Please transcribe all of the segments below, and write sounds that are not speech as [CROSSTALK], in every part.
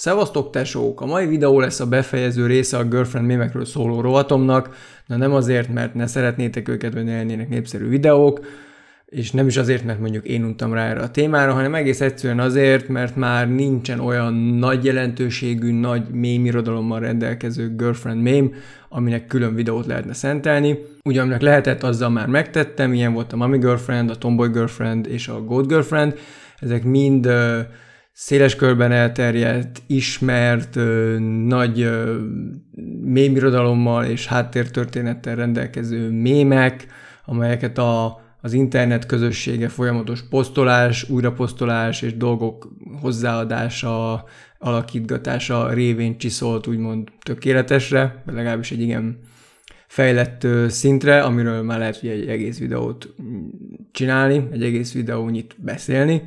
Szevasztok tesók! A mai videó lesz a befejező része a girlfriend mémekről szóló rovatomnak, de nem azért, mert ne szeretnétek őket, hogy ne lennének népszerű videók, és nem is azért, mert mondjuk én untam rá erre a témára, hanem egész egyszerűen azért, mert már nincsen olyan nagy jelentőségű, nagy irodalommal rendelkező girlfriend mém, aminek külön videót lehetne szentelni. Ugye aminek lehetett, azzal már megtettem, ilyen volt a Mami Girlfriend, a Tomboy Girlfriend és a Goat Girlfriend, ezek mind uh, széles körben elterjedt, ismert, ö, nagy ö, mémirodalommal és háttértörténettel rendelkező mémek, amelyeket a, az internet közössége folyamatos posztolás, újraposztolás és dolgok hozzáadása, alakítgatása révén csiszolt úgymond tökéletesre, vagy legalábbis egy igen fejlett szintre, amiről már lehet hogy egy egész videót mm, csinálni, egy egész videónyit beszélni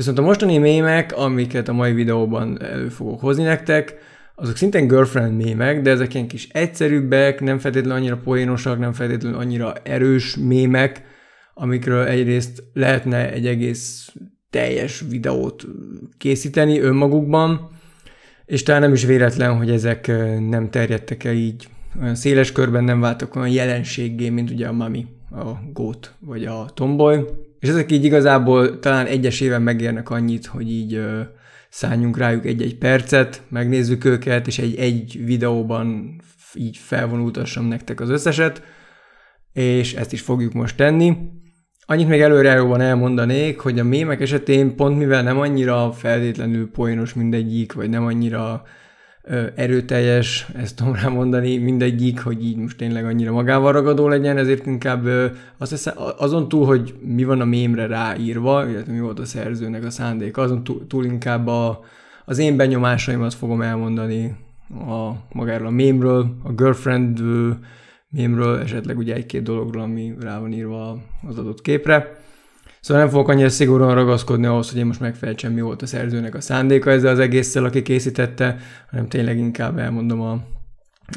Viszont a mostani mémek, amiket a mai videóban elő fogok hozni nektek, azok szintén girlfriend mémek, de ezek ilyen kis egyszerűbbek, nem feltétlenül annyira poénosak, nem feltétlenül annyira erős mémek, amikről egyrészt lehetne egy egész teljes videót készíteni önmagukban, és talán nem is véletlen, hogy ezek nem terjedtek el így olyan széles körben, nem váltak olyan jelenséggé, mint ugye a mami, a gót vagy a tomboy. És ezek így igazából talán egyesével megérnek annyit, hogy így ö, szálljunk rájuk egy-egy percet, megnézzük őket, és egy-egy videóban így felvonultassam nektek az összeset, és ezt is fogjuk most tenni. Annyit még előre jobban elmondanék, hogy a mémek esetén pont mivel nem annyira feltétlenül poénos mindegyik, vagy nem annyira erőteljes, ezt tudom rá mondani, mindegyik, hogy így most tényleg annyira magával ragadó legyen, ezért inkább azt hiszem, azon túl, hogy mi van a mémre ráírva, illetve mi volt a szerzőnek a szándéka, azon túl, túl inkább a, az én benyomásaimat fogom elmondani a magáról a mémről, a girlfriend mémről, esetleg ugye egy-két dologról, ami rá van írva az adott képre. Szóval nem fogok annyira szigorúan ragaszkodni ahhoz, hogy én most megfejtsem, mi volt a szerzőnek a szándéka ezzel az egésszel, aki készítette, hanem tényleg inkább elmondom a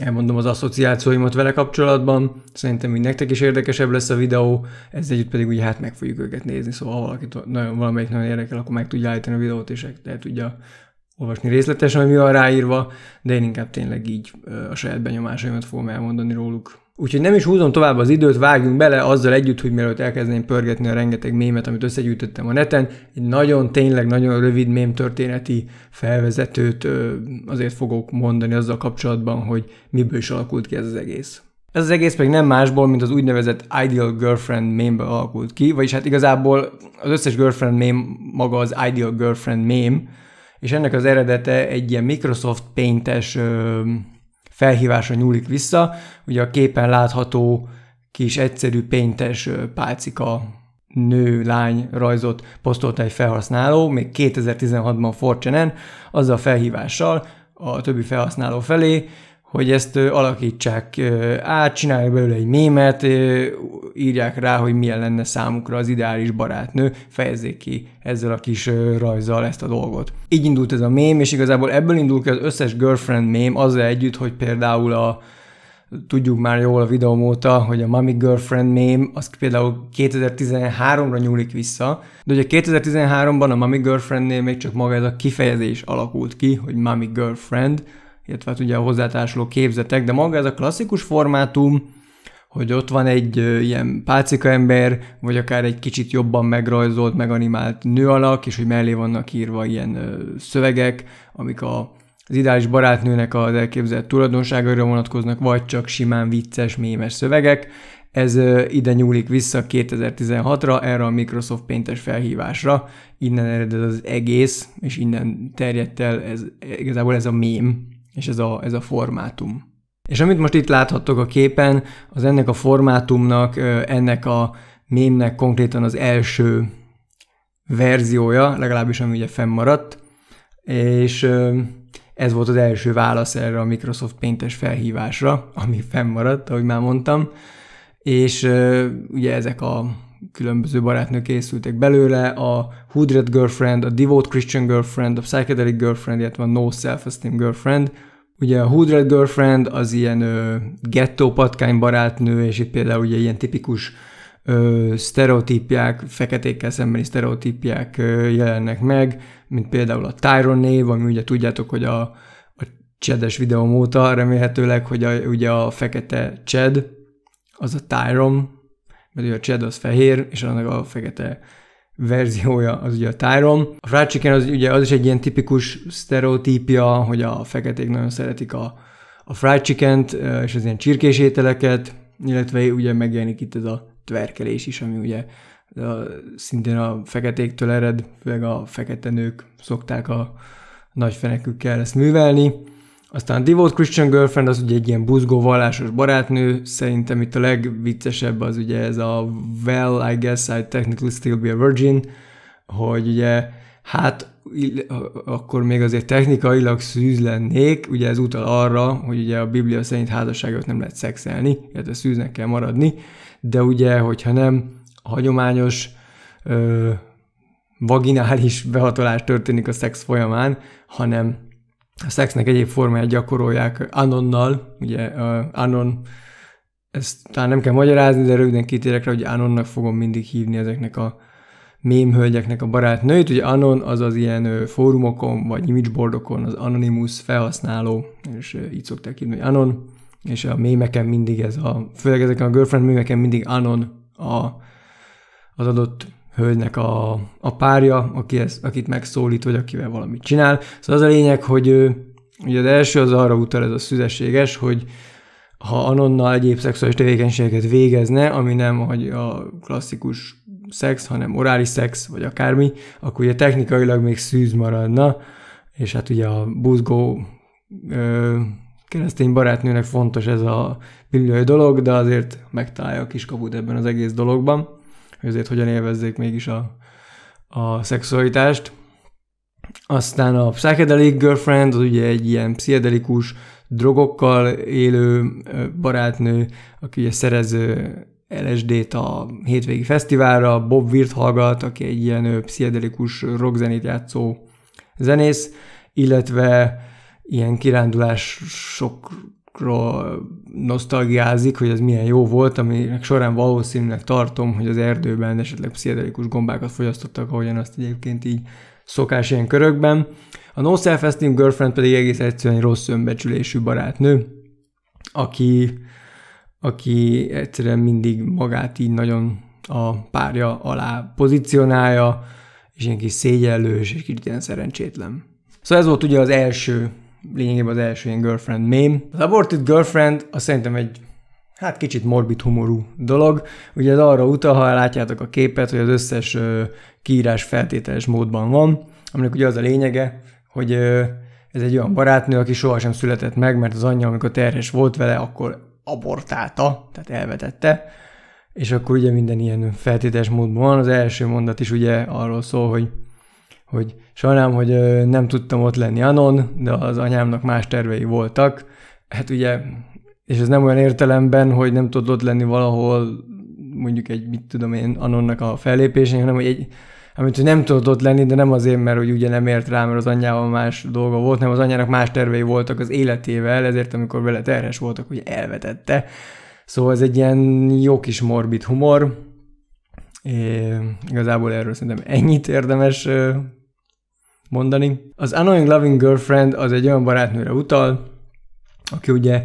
elmondom az asszociációimat vele kapcsolatban, szerintem mind nektek is érdekesebb lesz a videó, ez együtt pedig ugye hát meg fogjuk őket nézni, szóval ha valaki nagyon, valamelyik nagyon érdekel, akkor meg tudja állítani a videót, és el tudja olvasni részletesen, hogy mi van ráírva, de én inkább tényleg így a saját benyomásaimat fogom elmondani róluk. Úgyhogy nem is húzom tovább az időt, vágjunk bele azzal együtt, hogy mielőtt elkezdeném pörgetni a rengeteg mémet, amit összegyűjtöttem a neten, egy nagyon, tényleg nagyon rövid mém történeti felvezetőt azért fogok mondani azzal kapcsolatban, hogy miből is alakult ki ez az egész. Ez az egész pedig nem másból, mint az úgynevezett Ideal Girlfriend meme alakult ki, vagyis hát igazából az összes girlfriend meme maga az Ideal Girlfriend meme, és ennek az eredete egy ilyen Microsoft Paint-es felhívásra nyúlik vissza. Ugye a képen látható kis egyszerű péntes pálcika nő, lány rajzot posztolta egy felhasználó, még 2016-ban Forcsenen, azzal a felhívással a többi felhasználó felé, hogy ezt alakítsák át, csinálják belőle egy mémet, írják rá, hogy milyen lenne számukra az ideális barátnő, fejezzék ki ezzel a kis rajzzal ezt a dolgot. Így indult ez a mém, és igazából ebből indul ki az összes girlfriend mém, azzal együtt, hogy például a tudjuk már jól a videóm óta, hogy a Mami Girlfriend mém, az például 2013-ra nyúlik vissza, de ugye 2013-ban a Mami Girlfriend-nél még csak maga ez a kifejezés alakult ki, hogy Mami Girlfriend, illetve hát ugye a hozzátársuló képzetek, de maga ez a klasszikus formátum, hogy ott van egy ilyen pálcika ember, vagy akár egy kicsit jobban megrajzolt, meganimált nő alak, és hogy mellé vannak írva ilyen ö, szövegek, amik a, az ideális barátnőnek az elképzelt tulajdonságaira vonatkoznak, vagy csak simán vicces, mémes szövegek. Ez ö, ide nyúlik vissza 2016-ra, erre a Microsoft péntes felhívásra. Innen ered az egész, és innen terjedt el ez, igazából ez a mém, és ez a, ez a formátum. És amit most itt láthattok a képen, az ennek a formátumnak, ennek a mémnek konkrétan az első verziója, legalábbis ami ugye fennmaradt, és ez volt az első válasz erre a Microsoft paint felhívásra, ami fennmaradt, ahogy már mondtam, és ugye ezek a különböző barátnők készültek belőle, a Hoodred Girlfriend, a Devote Christian Girlfriend, a Psychedelic Girlfriend, illetve a No Self-Esteem Girlfriend. Ugye a Hoodred Girlfriend az ilyen ö, gettó patkány barátnő, és itt például ugye ilyen tipikus ö, sztereotípiák, feketékkel szembeni sztereotípiák ö, jelennek meg, mint például a Tyron név, ami ugye tudjátok, hogy a, a csedes videóm óta remélhetőleg, hogy a, ugye a fekete csed, az a Tyron, mert ugye a cheddar az fehér, és annak a fekete verziója az ugye a tájrom. A fried chicken az ugye az is egy ilyen tipikus sztereotípia, hogy a feketék nagyon szeretik a, a fried chicken és az ilyen csirkés ételeket, illetve ugye megjelenik itt ez a tverkelés is, ami ugye a, szintén a feketéktől ered, főleg a fekete nők szokták a nagy fenekükkel ezt művelni. Aztán a Devout Christian Girlfriend az ugye egy ilyen buzgó vallásos barátnő, szerintem itt a legviccesebb az ugye ez a Well, I guess I technically still be a virgin, hogy ugye hát akkor még azért technikailag szűz lennék, ugye ez utal arra, hogy ugye a Biblia szerint házasságot nem lehet szexelni, illetve szűznek kell maradni, de ugye, hogyha nem hagyományos ö, vaginális behatolás történik a szex folyamán, hanem a szexnek egyéb formáját gyakorolják Anonnal, ugye uh, Anon, ezt talán nem kell magyarázni, de röviden kitérek rá, hogy Anonnak fogom mindig hívni ezeknek a mémhölgyeknek a barátnőit. Ugye Anon az az ilyen fórumokon, vagy imageboardokon az anonimus felhasználó, és így szokták hívni, hogy Anon, és a mémeken mindig ez a, főleg ezeken a girlfriend mémeken mindig Anon a, az adott hölgynek a, a párja, aki ezt, akit megszólít, vagy akivel valamit csinál. Szóval az a lényeg, hogy ő, ugye az első az arra utal ez a szüzességes, hogy ha Anonna egyéb szexuális tevékenységet végezne, ami nem hogy a klasszikus szex, hanem orális szex, vagy akármi, akkor ugye technikailag még szűz maradna, és hát ugye a buzgó ö, keresztény barátnőnek fontos ez a billői dolog, de azért megtalálja a kaput ebben az egész dologban ezért hogyan élvezzék mégis a, a szexualitást. Aztán a Psychedelic Girlfriend, az ugye egy ilyen pszichedelikus, drogokkal élő barátnő, aki ugye szerez LSD-t a hétvégi fesztiválra, Bob Wirt hallgat, aki egy ilyen pszichedelikus rockzenét játszó zenész, illetve ilyen kirándulások nosztalgiázik, hogy ez milyen jó volt, aminek során valószínűleg tartom, hogy az erdőben esetleg pszichedelikus gombákat fogyasztottak, ahogyan azt egyébként így szokás ilyen körökben. A No Self Girlfriend pedig egész egyszerűen egy rossz önbecsülésű barátnő, aki, aki egyszerűen mindig magát így nagyon a párja alá pozícionálja, és ilyen kis szégyellős, és kicsit ilyen szerencsétlen. Szóval ez volt ugye az első lényegében az első ilyen girlfriend mém. Az Aborted Girlfriend az szerintem egy hát kicsit morbid humorú dolog. Ugye ez arra utal, ha látjátok a képet, hogy az összes ö, kiírás feltételes módban van, aminek ugye az a lényege, hogy ö, ez egy olyan barátnő, aki sohasem született meg, mert az anyja, amikor terhes volt vele, akkor abortálta, tehát elvetette, és akkor ugye minden ilyen feltételes módban van. Az első mondat is ugye arról szól, hogy hogy sajnálom, hogy nem tudtam ott lenni Anon, de az anyámnak más tervei voltak. Hát ugye, és ez nem olyan értelemben, hogy nem tudod ott lenni valahol, mondjuk egy, mit tudom én, Anonnak a fellépésén, hanem hogy egy, amit nem tudott ott lenni, de nem azért, mert hogy ugye nem ért rá, mert az anyjával más dolga volt, hanem az anyának más tervei voltak az életével, ezért amikor vele terhes voltak, hogy elvetette. Szóval ez egy ilyen jó kis morbid humor, É, igazából erről szerintem ennyit érdemes mondani. Az Annoying Loving Girlfriend az egy olyan barátnőre utal, aki ugye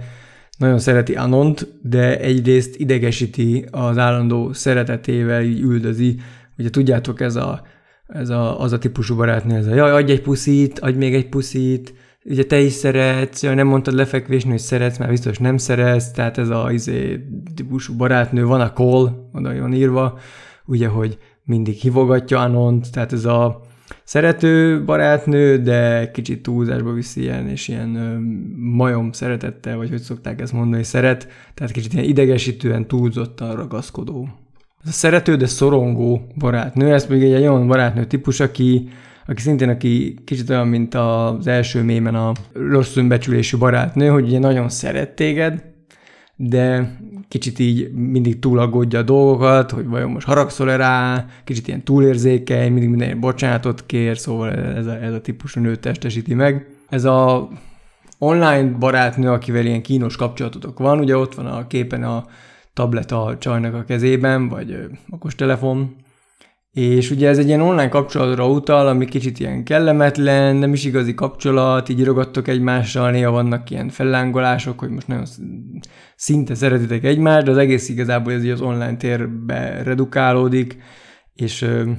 nagyon szereti Anont, de egyrészt idegesíti az állandó szeretetével, így üldözi. Ugye tudjátok, ez a, ez a, az a típusú barátnő, ez a jaj, adj egy puszit, adj még egy puszit, ugye te is szeretsz, jaj, nem mondtad lefekvésnél, hogy szeretsz, már biztos nem szeretsz, tehát ez a izé, típusú barátnő, van a call, oda van írva, ugye, hogy mindig hívogatja Anont, tehát ez a szerető barátnő, de kicsit túlzásba viszi ilyen, és ilyen ö, majom szeretettel, vagy hogy szokták ezt mondani, szeret, tehát kicsit ilyen idegesítően, túlzottan ragaszkodó. Ez a szerető, de szorongó barátnő, ez még egy olyan barátnő típus, aki, aki szintén aki kicsit olyan, mint az első mémen a rossz becsülésű barátnő, hogy ugye nagyon szeret téged, de kicsit így mindig túlagodja a dolgokat, hogy vajon most haragszol-e rá, kicsit ilyen túlérzékeny, mindig mindenért bocsánatot kér, szóval ez a, ez a típusú nőt testesíti meg. Ez a online barátnő, akivel ilyen kínos kapcsolatotok van, ugye ott van a képen a tablet a csajnak a kezében, vagy telefon. És ugye ez egy ilyen online kapcsolatra utal, ami kicsit ilyen kellemetlen, nem is igazi kapcsolat, így rogattok egymással, néha vannak ilyen fellángolások, hogy most nagyon szinte szeretitek egymást, de az egész igazából ez így az online térbe redukálódik, és ö,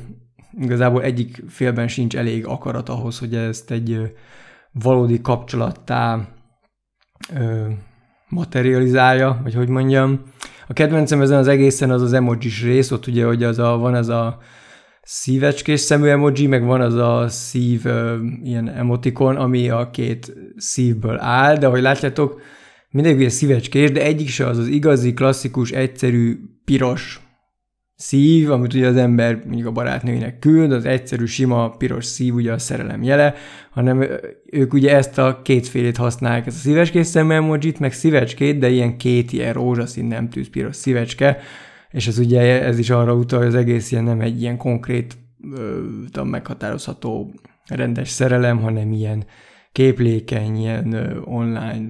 igazából egyik félben sincs elég akarat ahhoz, hogy ezt egy ö, valódi kapcsolattá ö, materializálja, vagy hogy mondjam. A kedvencem ezen az egészen az az emojis rész, ott ugye, hogy az a, van az a szívecskés szemű emoji, meg van az a szív ö, ilyen emotikon, ami a két szívből áll, de ahogy látjátok, mindig ugye szívecskés, de egyik se az az igazi, klasszikus, egyszerű, piros szív, amit ugye az ember mondjuk a barátnőinek küld, az egyszerű, sima, piros szív ugye a szerelem jele, hanem ők ugye ezt a kétfélét használják, ez a szívecskés szemmel emojit, meg szívecskét, de ilyen két ilyen rózsaszín, nem tűzpiros szívecske, és ez ugye ez is arra utal, hogy az egész ilyen nem egy ilyen konkrét, ö, meghatározható rendes szerelem, hanem ilyen képlékeny, ilyen ö, online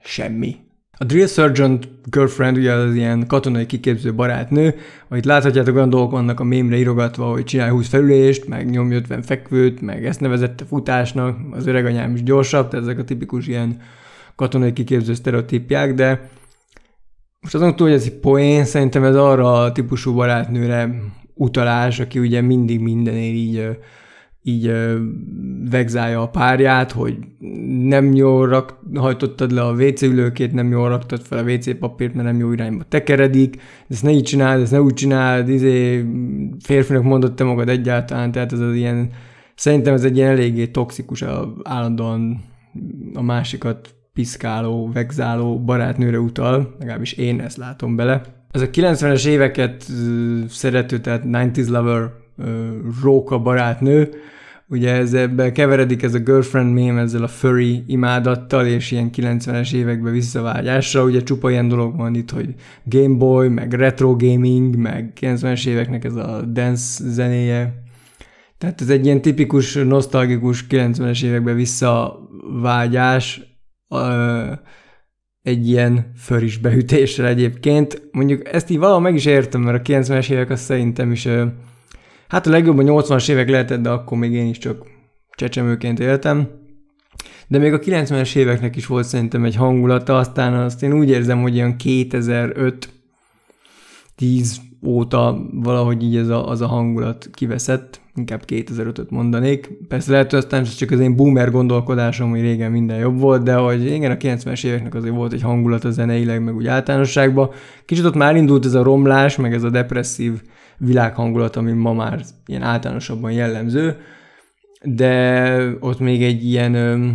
semmi a drill sergeant girlfriend, ugye az ilyen katonai kiképző barátnő, ahogy láthatjátok, olyan dolgok vannak a mémre írogatva, hogy csinálj 20 felülést, meg nyomj 50 fekvőt, meg ezt nevezette futásnak, az öreg anyám is gyorsabb, tehát ezek a tipikus ilyen katonai kiképző sztereotípják, de most azon túl, hogy ez egy poén, szerintem ez arra a típusú barátnőre utalás, aki ugye mindig mindenért így így vegzálja a párját, hogy nem jól rak, hajtottad le a WC ülőkét, nem jól raktad fel a WC papírt, mert nem jó irányba tekeredik, ezt ne így csináld, ezt ne úgy csináld, izé, férfinak mondod te magad egyáltalán, tehát ez az ilyen, szerintem ez egy ilyen eléggé toxikus, állandóan a másikat piszkáló, vegzáló barátnőre utal, legalábbis én ezt látom bele. Ez a 90-es éveket szerető, tehát 90s lover róka barátnő, ugye ez ebbe keveredik ez a girlfriend mém ezzel a furry imádattal, és ilyen 90-es évekbe visszavágyásra, ugye csupa ilyen dolog van itt, hogy Game Boy, meg retro gaming, meg 90-es éveknek ez a dance zenéje, tehát ez egy ilyen tipikus, nosztalgikus 90-es évekbe visszavágyás, egy ilyen föris beütésre egyébként. Mondjuk ezt így valahol meg is értem, mert a 90-es évek azt szerintem is Hát a legjobb a 80-as évek lehetett, de akkor még én is csak csecsemőként éltem. De még a 90-es éveknek is volt szerintem egy hangulata, aztán azt én úgy érzem, hogy ilyen 2005 10 óta valahogy így ez a, az a hangulat kiveszett inkább 2005-öt mondanék. Persze lehet, hogy aztán csak az én boomer gondolkodásom, hogy régen minden jobb volt, de hogy igen, a 90-es éveknek azért volt egy hangulat a zeneileg, meg úgy általánosságban. Kicsit ott már indult ez a romlás, meg ez a depresszív világhangulat, ami ma már ilyen általánosabban jellemző, de ott még egy ilyen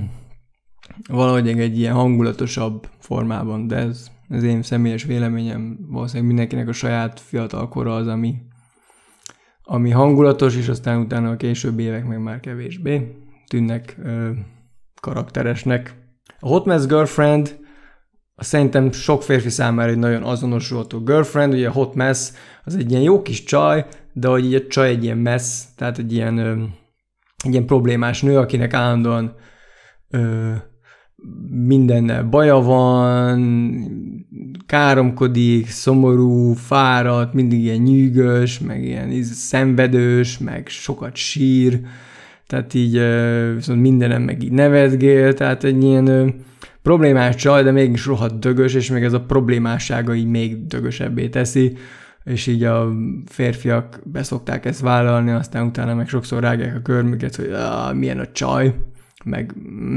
valahogy egy ilyen hangulatosabb formában, de ez az én személyes véleményem, valószínűleg mindenkinek a saját fiatalkora az, ami ami hangulatos, és aztán utána a később évek meg már kevésbé tűnnek ö, karakteresnek. A Hot Mess Girlfriend szerintem sok férfi számára egy nagyon azonosulható girlfriend, ugye a Hot Mess az egy ilyen jó kis csaj, de hogy így a csaj egy ilyen mess, tehát egy ilyen, ö, egy ilyen problémás nő, akinek állandóan ö, minden baja van, káromkodik, szomorú, fáradt, mindig ilyen nyűgös, meg ilyen szenvedős, meg sokat sír, tehát így viszont mindenem meg így nevetgél, tehát egy ilyen problémás csaj, de mégis rohadt dögös, és még ez a problémássága így még dögösebbé teszi, és így a férfiak beszokták ezt vállalni, aztán utána meg sokszor rágják a körmüket, hogy milyen a csaj, meg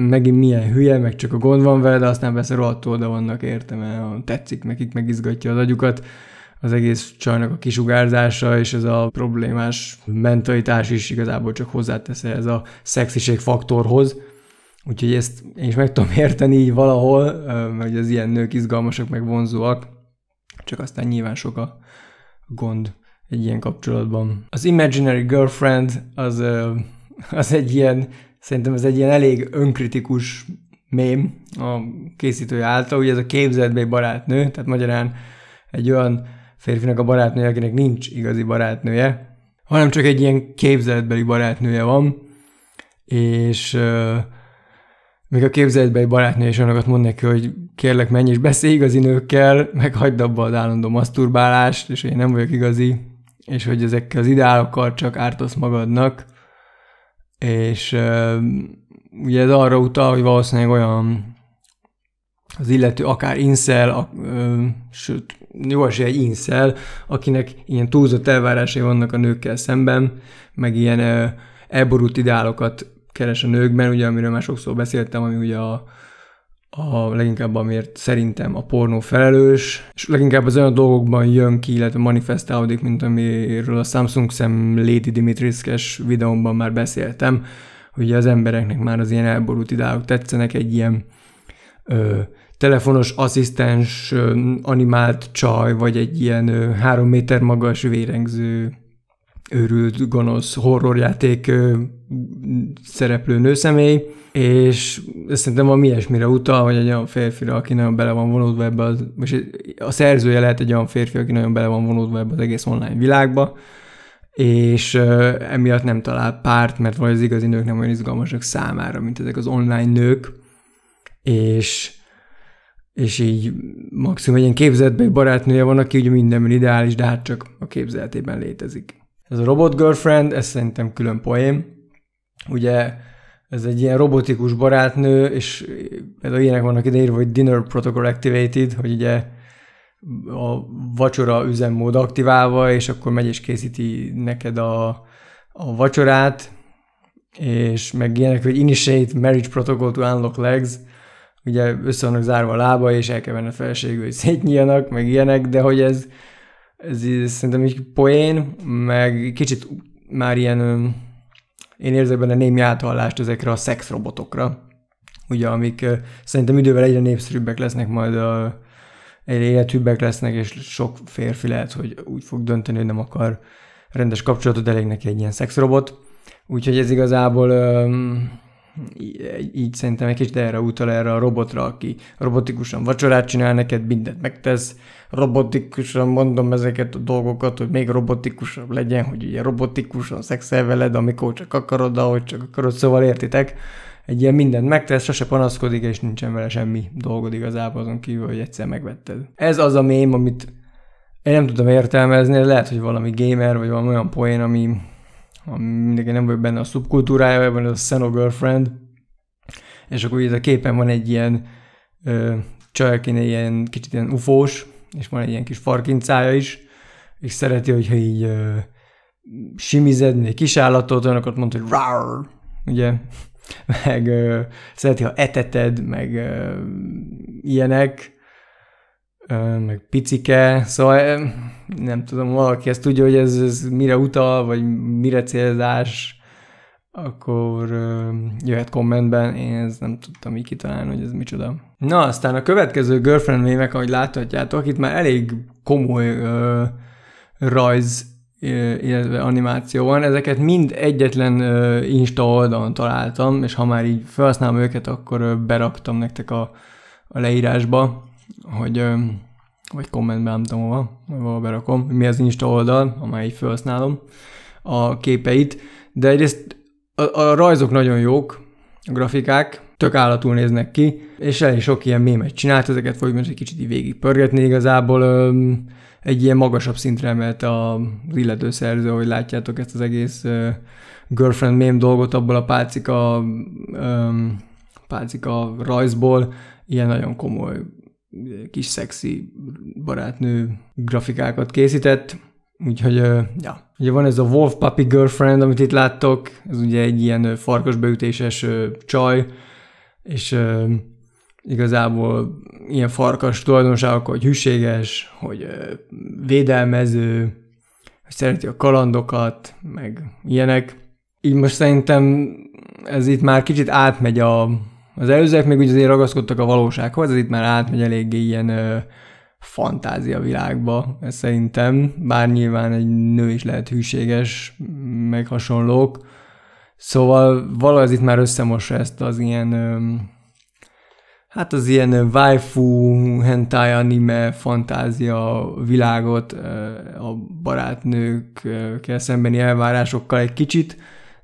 megint milyen hülye, meg csak a gond van vele, de aztán persze rohadt oda vannak érte, mert tetszik nekik, megizgatja az agyukat az egész csajnak a kisugárzása és ez a problémás mentalitás is igazából csak hozzátesz ez a szexiség faktorhoz. Úgyhogy ezt én is meg tudom érteni így valahol, hogy az ilyen nők izgalmasak, meg vonzóak, csak aztán nyilván sok a gond egy ilyen kapcsolatban. Az Imaginary Girlfriend az, az egy ilyen Szerintem ez egy ilyen elég önkritikus mém a készítője által, ugye ez a képzeletbeli barátnő, tehát magyarán egy olyan férfinak a barátnője, akinek nincs igazi barátnője, hanem csak egy ilyen képzeletbeli barátnője van, és euh, még a képzeletbeli barátnője is annakat mond neki, hogy kérlek menj és beszélj igazi nőkkel, meg hagyd abba az állandó maszturbálást, és én nem vagyok igazi, és hogy ezekkel az ideálokkal csak ártasz magadnak, és e, ugye ez arra utal, hogy valószínűleg olyan az illető akár incel, a, ö, sőt, jó esélye egy incel, akinek ilyen túlzott elvárásai vannak a nőkkel szemben, meg ilyen ö, elborult ideálokat keres a nőkben, ugye amiről már sokszor beszéltem, ami ugye a, a, leginkább amiért szerintem a pornó felelős, és leginkább az olyan dolgokban jön ki, illetve manifestálódik, mint amiről a Samsung szem Lady Dimitriskes videómban már beszéltem, hogy az embereknek már az ilyen elborult idáok tetszenek egy ilyen ö, telefonos asszisztens ö, animált csaj, vagy egy ilyen ö, három méter magas vérengző őrült, gonosz horrorjáték szereplő nőszemély, és szerintem mi esmire utal, hogy egy olyan férfira, aki nagyon bele van vonódva ebbe az, és a szerzője lehet egy olyan férfi, aki nagyon bele van vonódva ebbe az egész online világba, és emiatt nem talál párt, mert vagy az igazi nők nem olyan izgalmasak számára, mint ezek az online nők, és és így maximum egy ilyen egy barátnője van, aki ugye mindenben ideális, de hát csak a képzeletében létezik. Ez a Robot Girlfriend, ez szerintem külön poém. Ugye ez egy ilyen robotikus barátnő, és például ilyenek vannak ide írva, hogy Dinner Protocol Activated, hogy ugye a vacsora üzemmód aktiválva, és akkor megy és készíti neked a, a vacsorát, és meg ilyenek, hogy initiate marriage protocol to unlock legs, ugye össze vannak zárva a lába, és el kell venni a feleségül, hogy szétnyíjanak, meg ilyenek, de hogy ez, ez így, szerintem így poén, meg kicsit már ilyen, én érzek benne némi áthallást ezekre a szexrobotokra, ugye, amik szerintem idővel egyre népszerűbbek lesznek majd a, egyre életűbbek lesznek, és sok férfi lehet, hogy úgy fog dönteni, hogy nem akar rendes kapcsolatot, elég neki egy ilyen szexrobot. Úgyhogy ez igazából um, így, így szerintem egy kis erre utal erre a robotra, aki robotikusan vacsorát csinál neked, mindent megtesz, robotikusan mondom ezeket a dolgokat, hogy még robotikusabb legyen, hogy ugye robotikusan szexel veled, amikor csak akarod, ahogy csak akarod, szóval értitek, egy ilyen mindent megtesz, sose panaszkodik, és nincsen vele semmi dolgod igazából azon kívül, hogy egyszer megvetted. Ez az a mém, amit én nem tudom értelmezni, lehet, hogy valami gamer, vagy valami olyan poén, ami mindenki nem vagyok benne a szubkultúrájában, ez a Seno Girlfriend, és akkor itt a képen van egy ilyen ö, csaj, ilyen kicsit ilyen ufós, és van egy ilyen kis farkincája is, és szereti, hogyha így ö, simized, egy kis állatot, olyanokat mondta, hogy rar, ugye, [LAUGHS] meg ö, szereti, ha eteted, meg ö, ilyenek, meg picike, szóval nem tudom, valaki ezt tudja, hogy ez, ez mire utal, vagy mire célzás, akkor jöhet kommentben, én ezt nem tudtam így kitalálni, hogy ez micsoda. Na, aztán a következő girlfriend mémek, ahogy láthatjátok, itt már elég komoly ö, rajz, illetve animáció van, ezeket mind egyetlen ö, Insta oldalon találtam, és ha már így felhasználom őket, akkor ö, beraktam nektek a, a leírásba hogy vagy kommentben, nem tudom hova, hova berakom, mi az Insta oldal, amely felhasználom a képeit, de egyrészt a, a rajzok nagyon jók, a grafikák, tök állatul néznek ki, és elég sok ilyen mémet csinált, ezeket fogjuk most egy kicsit így végig pörgetni, igazából öm, egy ilyen magasabb szintre emelt a illető szerző, hogy látjátok ezt az egész ö, girlfriend mém dolgot abból a pálcika, öm, pálcika rajzból, ilyen nagyon komoly kis szexi barátnő grafikákat készített, úgyhogy ja. Ugye van ez a Wolf Puppy Girlfriend, amit itt láttok, ez ugye egy ilyen farkasbeütéses csaj, és igazából ilyen farkas tulajdonságok, hogy hűséges, hogy védelmező, hogy szereti a kalandokat, meg ilyenek. Így most szerintem ez itt már kicsit átmegy a, az előzőek még úgy azért ragaszkodtak a valósághoz, ez itt már átmegy eléggé ilyen ö, fantázia világba, ez szerintem. Bár nyilván egy nő is lehet hűséges, meg hasonlók. Szóval valahogy itt már összemossa ezt az ilyen ö, hát az ilyen waifu, hentai anime, fantázia világot a barátnőkkel szembeni elvárásokkal egy kicsit,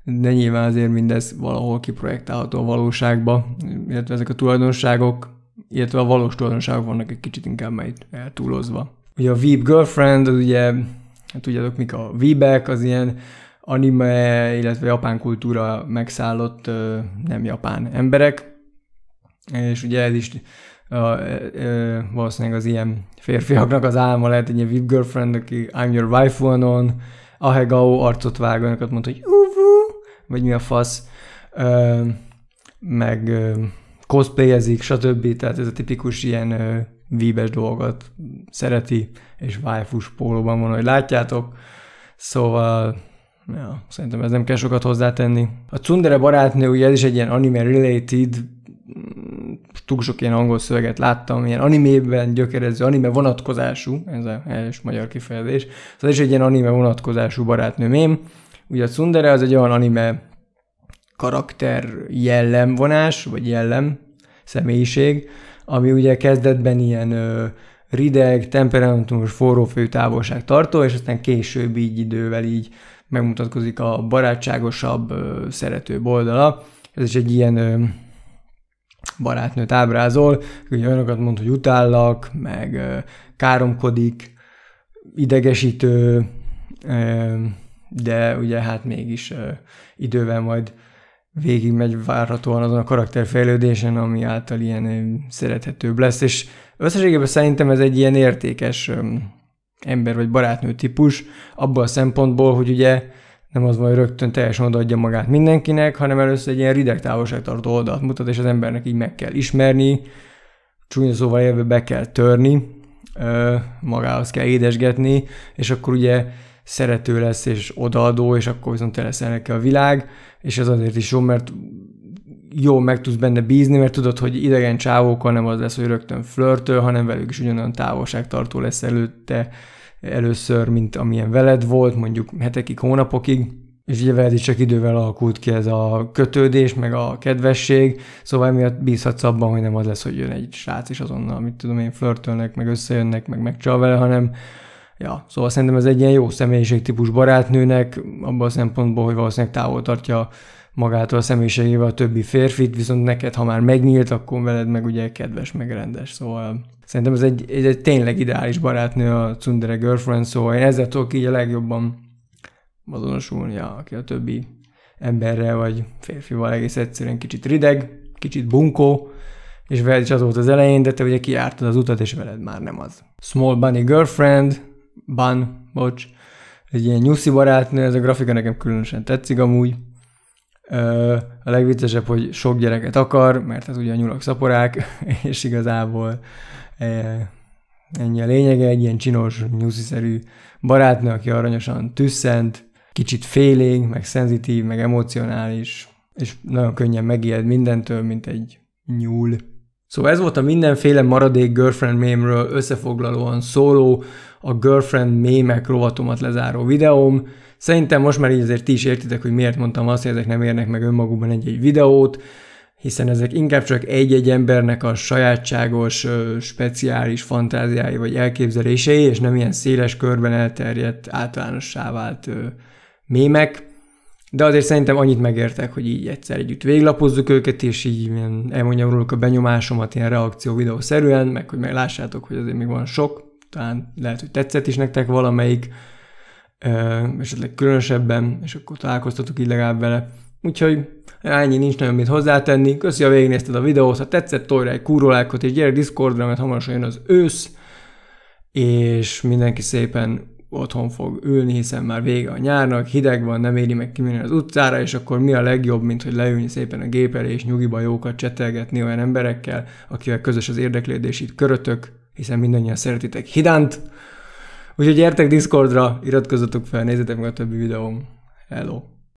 de nyilván azért mindez valahol kiprojektálható a valóságba, illetve ezek a tulajdonságok, illetve a valós tulajdonságok vannak egy kicsit inkább majd eltúlozva. Ugye a Veep Girlfriend, az ugye, hát tudjátok mik a Weebek, az ilyen anime, illetve japán kultúra megszállott nem japán emberek, és ugye ez is a, a, a, valószínűleg az ilyen férfiaknak az álma lehet egy ilyen VIP girlfriend, aki I'm your wife one on, Ahegao arcot vág, olyanokat mondta, hogy vagy mi a fasz, ö, meg ö, cosplayezik, stb. Tehát ez a tipikus ilyen ö, víbes dolgot szereti, és vájfus pólóban van, hogy látjátok. Szóval ja, szerintem ez nem kell sokat hozzátenni. A Cundere barátnő, ugye ez is egy ilyen anime-related, mm, túl sok ilyen angol szöveget láttam, ilyen animében gyökerező, anime vonatkozású, ez a helyes magyar kifejezés, szóval ez is egy ilyen anime vonatkozású barátnőmém, Ugye a Tsundere az egy olyan anime karakter jellemvonás, vagy jellem, személyiség, ami ugye kezdetben ilyen ö, rideg, temperamentumos, fő távolság tartó, és aztán később így idővel így megmutatkozik a barátságosabb, ö, szerető oldala. Ez is egy ilyen ö, barátnőt ábrázol, hogy olyanokat mond, hogy utállak, meg ö, káromkodik, idegesítő, ö, de ugye hát mégis ö, idővel majd végigmegy várhatóan azon a karakterfejlődésen, ami által ilyen ö, szerethetőbb lesz, és összességében szerintem ez egy ilyen értékes ö, ember vagy barátnő típus, abban a szempontból, hogy ugye nem az van, hogy rögtön teljesen odaadja magát mindenkinek, hanem először egy ilyen rideg távolságtartó oldalt mutat, és az embernek így meg kell ismerni, csúnya szóval élve be kell törni, magához kell édesgetni, és akkor ugye szerető lesz és odaadó, és akkor viszont te leszel neki a világ, és ez azért is jó, mert jó meg tudsz benne bízni, mert tudod, hogy idegen csávókkal nem az lesz, hogy rögtön flörtöl, hanem velük is ugyanolyan távolságtartó lesz előtte először, mint amilyen veled volt, mondjuk hetekig, hónapokig, és ugye veled is csak idővel alakult ki ez a kötődés, meg a kedvesség, szóval emiatt bízhatsz abban, hogy nem az lesz, hogy jön egy srác, és azonnal, amit tudom én, flörtölnek, meg összejönnek, meg megcsal vele, hanem Ja, szóval szerintem ez egy ilyen jó személyiségtípus barátnőnek, abban a szempontból, hogy valószínűleg távol tartja magától a személyiségével a többi férfit, viszont neked, ha már megnyílt, akkor veled meg ugye kedves, meg rendes. Szóval szerintem ez egy, egy, egy tényleg ideális barátnő a Tsundere Girlfriend, szóval én ezzel tudok így a legjobban azonosulni, ja, aki a többi emberrel vagy férfival egész egyszerűen kicsit rideg, kicsit bunkó, és veled is az volt az elején, de te ugye kiártad az utat, és veled már nem az. Small Bunny Girlfriend, ban, bocs, egy ilyen nyuszi barátnő, ez a grafika nekem különösen tetszik amúgy. A legviccesebb, hogy sok gyereket akar, mert ez hát ugye a nyulak szaporák, [LAUGHS] és igazából e, ennyi a lényege, egy ilyen csinos, nyusziszerű barátnő, aki aranyosan tüsszent, kicsit félénk, meg szenzitív, meg emocionális, és nagyon könnyen megijed mindentől, mint egy nyúl. Szóval ez volt a mindenféle maradék girlfriend mémről összefoglalóan szóló, a girlfriend mémek rovatomat lezáró videóm. Szerintem most már így azért ti is értitek, hogy miért mondtam azt, hogy ezek nem érnek meg önmagukban egy-egy videót, hiszen ezek inkább csak egy-egy embernek a sajátságos, speciális fantáziái vagy elképzelései, és nem ilyen széles körben elterjedt, általánossá vált mémek. De azért szerintem annyit megértek, hogy így egyszer együtt véglapozzuk őket, és így elmondjam róluk a benyomásomat ilyen reakció videó szerűen, meg hogy meglássátok, hogy azért még van sok, talán lehet, hogy tetszett is nektek valamelyik, esetleg különösebben, és akkor találkoztatok így legalább vele. Úgyhogy ennyi nincs nagyon mit hozzátenni. Köszi, ha végignézted a videót, ha tetszett, tolj rá egy kúrolákot, és gyere Discordra, mert hamarosan jön az ősz, és mindenki szépen otthon fog ülni, hiszen már vége a nyárnak, hideg van, nem éri meg kimenni az utcára, és akkor mi a legjobb, mint hogy leülni szépen a gép elé, és nyugiba jókat csetelgetni olyan emberekkel, akivel közös az érdeklődés itt körötök, hiszen mindannyian szeretitek Hidánt. Úgyhogy gyertek Discordra, iratkozzatok fel, nézzetek meg a többi videóm. Hello!